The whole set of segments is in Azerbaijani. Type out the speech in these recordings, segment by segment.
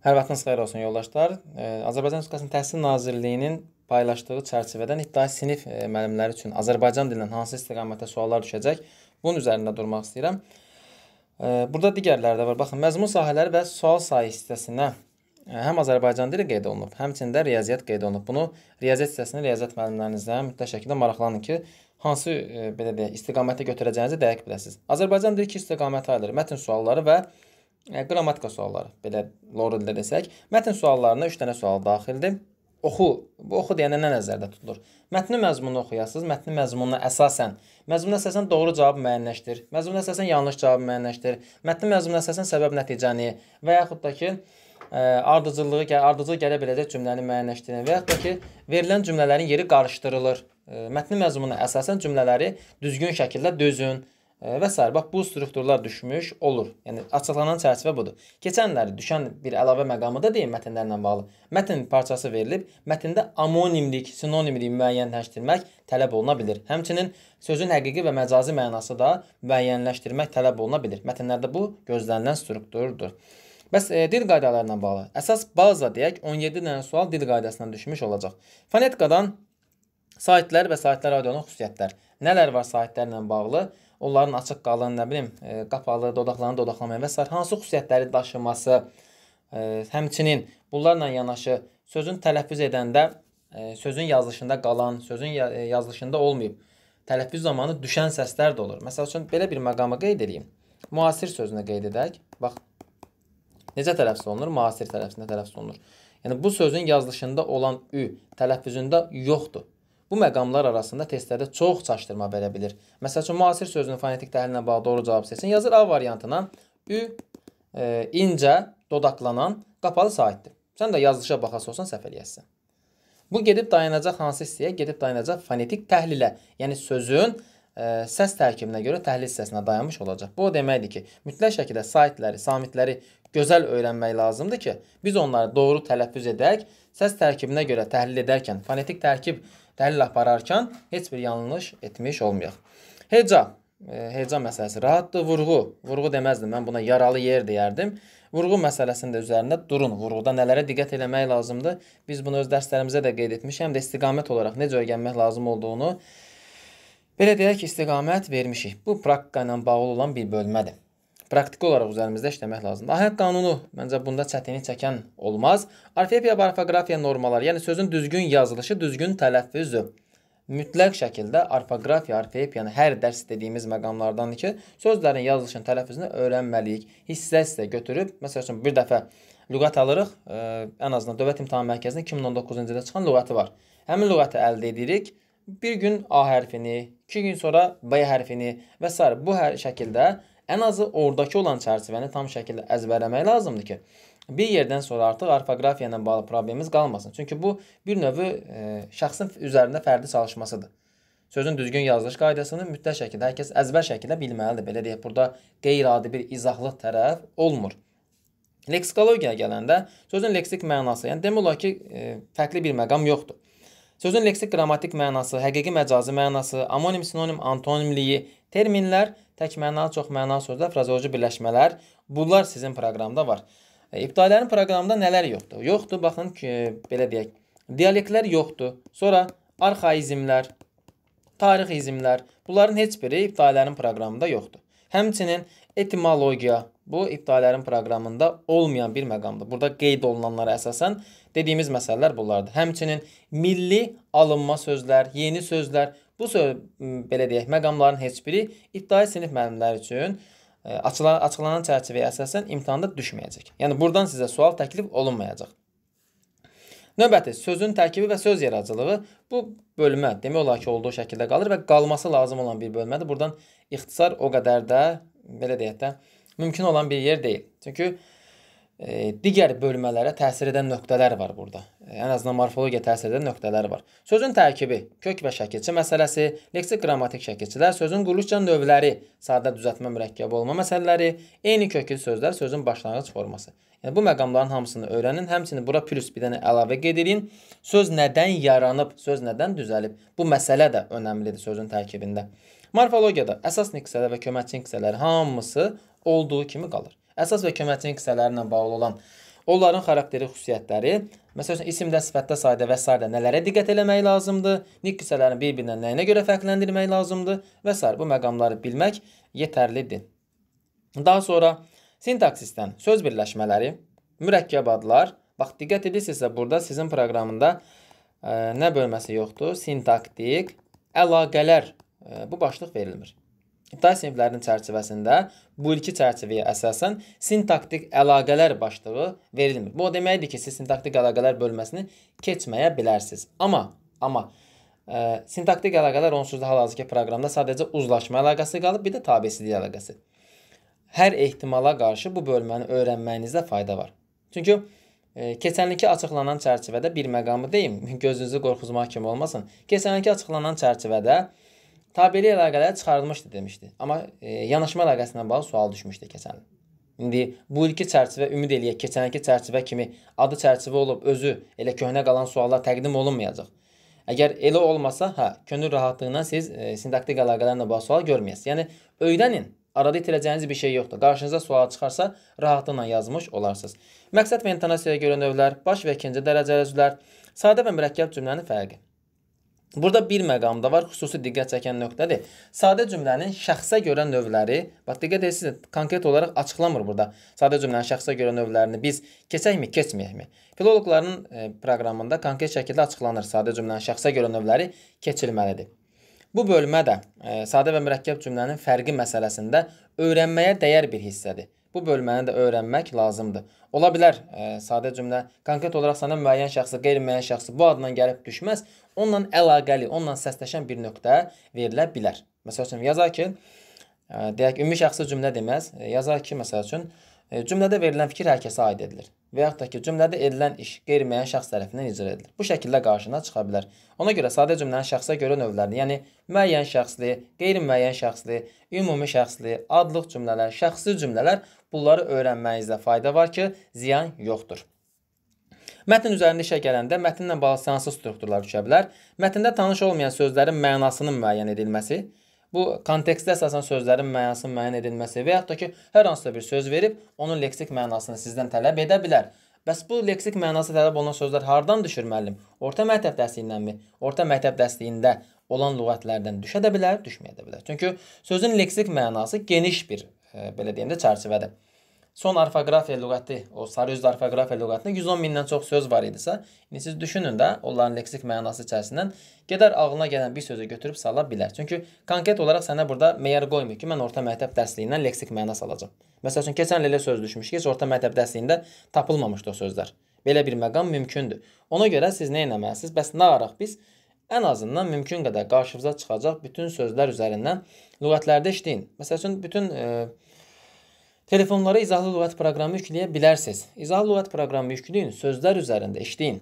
Hər vaxtınız xeyir olsun yoldaşlar. Azərbaycan Respublikasının Təhsil Nazirliyinin paylaşdığı çərçivədən ibtidai sinif e, müəllimləri üçün Azərbaycan dilindən hansı istiqamətdə suallar düşəcək, bunun üzərində durmaq istəyirəm. Burada digərləri də var. Baxın, məzmun sahələri və sual sayı hissəsinə e, həm Azərbaycan dili qeyd olunub, həmçində riyaziyyat qeyd olunub. Bunu riyaziyyat hissəsini riyaziyyat müəllimlərinizdən mütləq şəkildə maraqlanın ki, hansı e, belə deyək, istiqamətə götürəcəyinizi dəqiq biləsiniz. Azərbaycan dili iki istiqamətə ayrılır: mətn sualları və qrammatika sualları, belə Loreldə desək, mətn suallarına 3 dənə sual daxildir. Oxu, bu oxu deyəndə nə nəzərdə tutulur? Mətnin məzmununu oxuyasınız, mətnin məzmununa əsasən, məzmununa əsasən doğru cavabı müəyyənləşdir, məzmununa əsasən yanlış cavabı müəyyənləşdir, mətnin məzmununa əsasən səbəb nəticəni və yaxud da ki, ə, ardıcıllığı, ardıcıl gələ biləcək cümləni müəyyənləşdirin və yaxud da ki, verilən cümlələrin yeri qarışdırılır. Mətnin məzmununa əsasən cümlələri düzgün şəkildə düzün, və s. Bax bu strukturlar düşmüş olur. Yəni açıqlanan çərçivə budur. Keçən illəri düşən bir əlavə məqamı da deyim mətnlərlə bağlı. Mətn parçası verilib, mətndə amonimlik, sinonimlik müəyyənləşdirmək tələb oluna bilər. Həmçinin sözün həqiqi və məcazi mənası da müəyyənləşdirmək tələb oluna bilər. Mətnlərdə bu gözlənilən strukturdur. Bəs e, dil qaydalarına bağlı. Əsas baza deyək 17 dənə sual dil qaydasından düşmüş olacaq. Fonetikadan saitlər və saitlər aidonun xüsusiyyətlər. Nələr var saitlərlə bağlı? onların açıq qalın, nə bilim, e, qapalı, dodaqlarını dodaqlamaya və s. hansı xüsusiyyətləri daşıması, e, həmçinin bunlarla yanaşı sözün tələffüz edəndə e, sözün yazılışında qalan, sözün e, yazılışında olmayıb tələffüz zamanı düşən səslər də olur. Məsəl üçün belə bir məqamı qeyd edeyim. Müasir sözünü qeyd edək. Bax necə tələffüz olunur? Müasir tələffüzündə tələffüz olunur. Yəni bu sözün yazılışında olan ü tələffüzündə yoxdur bu məqamlar arasında testlərdə çox çaşdırma verə bilir. Məsəl üçün, müasir sözünün fonetik təhlilinə bağlı doğru cavab seçsin. Yazır A variantından ü, e, incə, dodaqlanan, qapalı saitdir. Sən də yazılışa baxası olsan səhv eləyəsən. Bu gedib dayanacaq hansı hissəyə? Gedib dayanacaq fonetik təhlilə, yəni sözün ə, e, səs tərkibinə görə təhlil hissəsinə dayanmış olacaq. Bu o deməkdir ki, mütləq şəkildə saitləri, samitləri gözəl öyrənmək lazımdır ki, biz onları doğru tələffüz edək, səs tərkibinə görə təhlil edərkən fonetik tərkib dəlil apararkən heç bir yanlış etmiş olmayaq. Heca, e, heca məsələsi rahatdır, vurğu. Vurğu deməzdim, mən buna yaralı yer deyərdim. Vurğu məsələsində üzərində durun. Vurğuda nələrə diqqət eləmək lazımdır? Biz bunu öz dərslərimizə də qeyd etmişik, həm də istiqamət olaraq necə öyrənmək lazım olduğunu belə deyək ki, istiqamət vermişik. Bu praktika ilə bağlı olan bir bölmədir praktiki olaraq üzərimizdə işləmək lazımdır. Ahəng qanunu məncə bunda çətinlik çəkən olmaz. Orfoepiya və orfoqrafiya normaları, yəni sözün düzgün yazılışı, düzgün tələffüzü mütləq şəkildə orfoqrafiya, orfoepiyanı hər dərs dediyimiz məqamlardandır ki, sözlərin yazılışını, tələffüzünü öyrənməliyik. Hissə-hissə götürüb, məsəl üçün bir dəfə lüğət alırıq, ə, e, ən azından Dövlət İmtahan Mərkəzinin 2019-cu ildə çıxan lüğəti var. Həmin lüğəti əldə edirik. Bir gün A hərfini, 2 gün sonra B hərfini və s. bu hər şəkildə ən azı ordakı olan çərçivəni tam şəkildə əzbərləmək lazımdır ki, bir yerdən sonra artıq orfoqrafiya ilə bağlı problemimiz qalmasın. Çünki bu bir növ e, şəxsin üzərində fərdi çalışmasıdır. Sözün düzgün yazılış qaydasını mütləq şəkildə hər kəs əzbər şəkildə bilməlidir. Belə deyək, burada qeyri-adi bir izahlı tərəf olmur. Leksikologiya gələndə sözün leksik mənası, yəni demək olar ki, e, fərqli bir məqam yoxdur. Sözün leksik qrammatik mənası, həqiqi məcazi mənası, amonim, sinonim, antonimliyi, terminlər tək mənalı, çox mənalı sözlər, frazeoloji birləşmələr bunlar sizin proqramda var. E, ibtidailərin proqramında nələr yoxdur? Yoxdur, baxın ki, e, belə deyək. Dialektlər yoxdur. Sonra arxaizmlər, tarixizmlər. Bunların heç biri ibtidailərin proqramında yoxdur. Həmçinin etimologiya bu ibtidailərin proqramında olmayan bir məqamdır. Burada qeyd olunanlara əsasən dediyimiz məsələlər bunlardır. Həmçinin milli alınma sözlər, yeni sözlər Bu belə deyək, məqamların heç biri ibtidai sinif müəllimləri üçün e, açılan açıqlanan çərçivəyə əsasən imtahanda düşməyəcək. Yəni burdan sizə sual təklif olunmayacaq. Növbəti sözün tərkibi və söz yaradıcılığı bu bölmə demək olar ki, olduğu şəkildə qalır və qalması lazım olan bir bölmədir. Burdan ixtisar o qədər də belə deyək də mümkün olan bir yer deyil. Çünki digər bölmələrə təsir edən nöqtələr var burada. Ən azından morfologiya təsir edən nöqtələr var. Sözün tərkibi, kök və şəkilçi məsələsi, leksik qrammatik şəkilçilər, sözün quruluşca növləri, sadə düzəltmə mürəkkəb olma məsələləri, eyni köklü sözlər, sözün başlanğıc forması. Yəni bu məqamların hamısını öyrənin. Həmçinin bura plus bir dənə əlavə qeyd edin. Söz nədən yaranıb, söz nədən düzəlib. Bu məsələ də əhəmilidir sözün tərkibində. Morfologiyada əsas nüksələr və köməkçi nüksələr hamısı olduğu kimi qalır. Əsas və köməkçinin hissələrlə bağlı olan onların xarakteri xüsusiyyətləri, məsəl üçün isimdə, sifətdə, sayda və s. nələrə diqqət eləmək lazımdır, nik hissələrini bir-birindən nəyinə görə fərqləndirmək lazımdır və s. bu məqamları bilmək yetərlidir. Daha sonra sintaksisdən söz birləşmələri, mürəkkəb adlar, bax diqqət edirsinizsə burada sizin proqramında ə, e, nə bölməsi yoxdur? Sintaktik əlaqələr ə, e, bu başlıq verilmir. İbtidai siniflərinin çərçivəsində bu ilki çərçivəyə əsasən sintaktik əlaqələr başlığı verilmir. Bu o deməkdir ki, siz sintaktik əlaqələr bölməsini keçməyə bilərsiniz. Amma amma ə, e, sintaktik əlaqələr onsuz da hal-hazırki proqramda sadəcə uzlaşma əlaqəsi qalıb, bir də tabesizlik əlaqəsi. Hər ehtimala qarşı bu bölməni öyrənməyinizdə fayda var. Çünki ə, e, Keçənlikki açıqlanan çərçivədə bir məqamı deyim, gözünüzü qorxuzmaq kimi olmasın. Keçənlikki açıqlanan çərçivədə Tabeli əlaqələr çıxarılmışdı demişdi. Amma e, yanaşma əlaqəsinə bağlı sual düşmüşdü keçən il. İndi bu ilki çərçivə ümid eləyək keçənki çərçivə kimi adı çərçivə olub özü elə köhnə qalan suallar təqdim olunmayacaq. Əgər elə olmasa, hə, könül rahatlığından siz e, sintaktik əlaqələrlə bağlı sual görməyəsiniz. Yəni öyrənin, arada itirəcəyiniz bir şey yoxdur. Qarşınıza sual çıxarsa, rahatlıqla yazmış olarsınız. Məqsəd və intonasiyaya görə növlər, baş və ikinci dərəcəli üzvlər, sadə və mürəkkəb cümlənin fərqi. Burada bir məqamda var, xüsusi diqqət çəkən nöqtədir. Sadə cümlənin şəxsə görə növləri, bax diqqət edirsiniz, konkret olaraq açıqlamır burada. Sadə cümlənin şəxsə görə növlərini biz keçəkmi, keçməyəkmi? Filoloqların e, proqramında konkret şəkildə açıqlanır. Sadə cümlənin şəxsə görə növləri keçilməlidir. Bu bölmə də e, sadə və mürəkkəb cümlənin fərqi məsələsində öyrənməyə dəyər bir hissədir bu bölməni də öyrənmək lazımdır. Ola bilər, e, sadə cümlə konkret olaraq sana müəyyən şəxsi, qeyri-müəyyən şəxsi bu adla gəlib düşməz, onunla əlaqəli, onunla səsləşən bir nöqtə verilə bilər. Məsəl üçün yazar ki, e, deyək ümumi şəxsi cümlə deməz, e, yazar ki, məsəl üçün e, cümlədə verilən fikir hər kəsə aid edilir və yaxud da ki, cümlədə edilən iş qeyri-müəyyən şəxs tərəfindən icra edilir. Bu şəkildə qarşına çıxa bilər. Ona görə sadə cümlənin şəxsə görə növlərini, yəni müəyyən şəxsli, qeyri-müəyyən şəxsli, ümumi şəxsli, adlıq cümlələr, şəxsi cümlələr bunları öyrənməyinizdə fayda var ki, ziyan yoxdur. Mətn üzərində işə gələndə mətnlə bağlı sənsiz strukturlar düşə bilər. Mətndə tanış olmayan sözlərin mənasının müəyyən edilməsi, Bu kontekstə əsasən sözlərin mənasının müəyyən edilməsi və yaxud da ki, hər hansısa bir söz verib onun leksik mənasını sizdən tələb edə bilər. Bəs bu leksik mənası tələb olunan sözlər hardan düşür müəllim? Orta məktəb dərsliyindənmi? Orta məktəb dərsliyində olan lüğətlərdən düşə də bilər, düşməyə də bilər. Çünki sözün leksik mənası geniş bir, e, belə deyəndə çərçivədir son orfoqrafiya lüğəti, o sarıüzlü orfoqrafiya lüğətində 110 mindən çox söz var idisə, indi siz düşünün də onların leksik mənası içərisindən gedər ağlına gələn bir sözü götürüb sala bilər. Çünki konkret olaraq sənə burada meyar qoymur ki, mən orta məktəb dərsliyindən leksik mənası alacam. Məsəl üçün keçən il elə söz düşmüş ki, heç orta məktəb dərsliyində tapılmamışdı o sözlər. Belə bir məqam mümkündür. Ona görə siz nə etməlisiniz? Bəs nə araq biz ən azından mümkün qədər qarşınıza çıxacaq bütün sözlər üzərindən lüğətlərdə işləyin. Məsəl üçün bütün e, Telefonlara izahlı lüğət proqramı yükləyə bilərsiniz. İzahlı lüğət proqramı yükləyin, sözlər üzərində işləyin.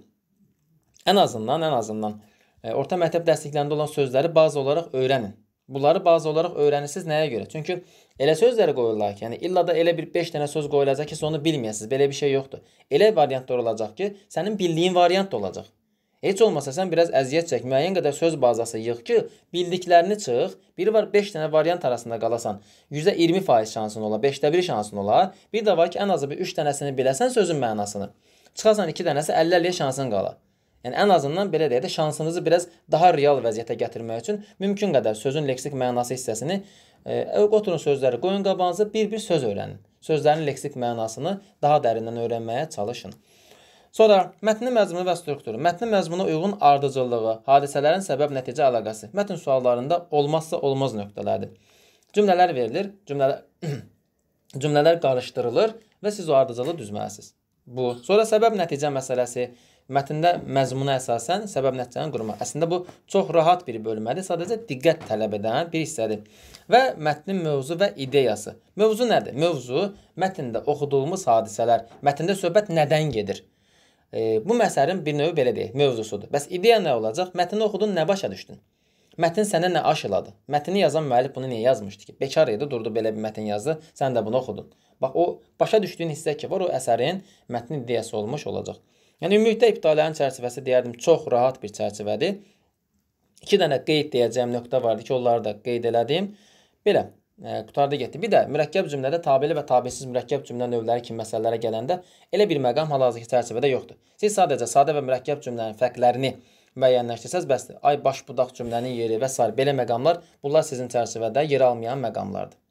Ən azından, ən azından e, orta məktəb dərsliklərində olan sözləri bazı olaraq öyrənin. Bunları bazı olaraq öyrənirsiniz nəyə görə? Çünki elə sözləri qoyurlar ki, yəni illa da elə bir 5 dənə söz qoyulacaq ki, sonu bilməyəsiniz. Belə bir şey yoxdur. Elə variantlar olacaq ki, sənin bildiyin variant da olacaq. Heç olmasa sən biraz əziyyət çək, müəyyən qədər söz bazası yığ ki, bildiklərini çıx. Biri var 5 dənə variant arasında qalasan, %20% şansın ola, 5də 1 şansın ola. Bir də var ki, ən azı bir 3 dənəsini biləsən sözün mənasını. Çıxasan 2 dənəsi 50-50-yə şansın qala. Yəni ən azından belə deyə də şansınızı biraz daha real vəziyyətə gətirmək üçün mümkün qədər sözün leksik mənası hissəsini e, e oturun sözləri qoyun qabağınıza bir-bir söz öyrənin. Sözlərin leksik mənasını daha dərindən öyrənməyə çalışın. Sonra mətnin məzmunu və strukturu. Mətnin məzmuna uyğun ardıcıllığı, hadisələrin səbəb-nəticə əlaqəsi. Mətn suallarında olmazsa olmaz nöqtələrdir. Cümlələr verilir, cümlələr cümlələr qarışdırılır və siz o ardıcıllığı düzməlisiniz. Bu. Sonra səbəb-nəticə məsələsi. Mətndə məzmuna əsasən səbəb-nəticəni qurma. Əslində bu çox rahat bir bölmədir, sadəcə diqqət tələb edən bir hissədir. Və mətnin mövzu və ideyası. Mövzu nədir? Mövzu mətndə oxuduğumuz hadisələr, mətndə söhbət nədən gedir? e, bu məsəlin bir növ belə deyək, mövzusudur. Bəs ideya nə olacaq? Mətni oxudun, nə başa düşdün? Mətin sənə nə aşıladı? Mətni yazan müəllif bunu niyə yazmışdı ki? Bekar idi, durdu belə bir mətn yazdı, sən də bunu oxudun. Bax o başa düşdüyün hissə ki var, o əsərin mətni ideyası olmuş olacaq. Yəni ümumilikdə ibtidailərin çərçivəsi deyərdim çox rahat bir çərçivədir. 2 dənə qeyd deyəcəyim nöqtə vardı ki, onları da qeyd elədim. Belə Ə, qutarda getdi. Bir də mürəkkəb cümlədə tabeli və tabelsiz mürəkkəb cümlə növləri kimi məsələlərə gələndə elə bir məqam hal-hazırki çərçivədə yoxdur. Siz sadəcə sadə və mürəkkəb cümlənin fərqlərini müəyyənləşdirsəz bəsdir. Ay baş budaq cümlənin yeri və s. belə məqamlar bunlar sizin çərçivədə yer almayan məqamlardır.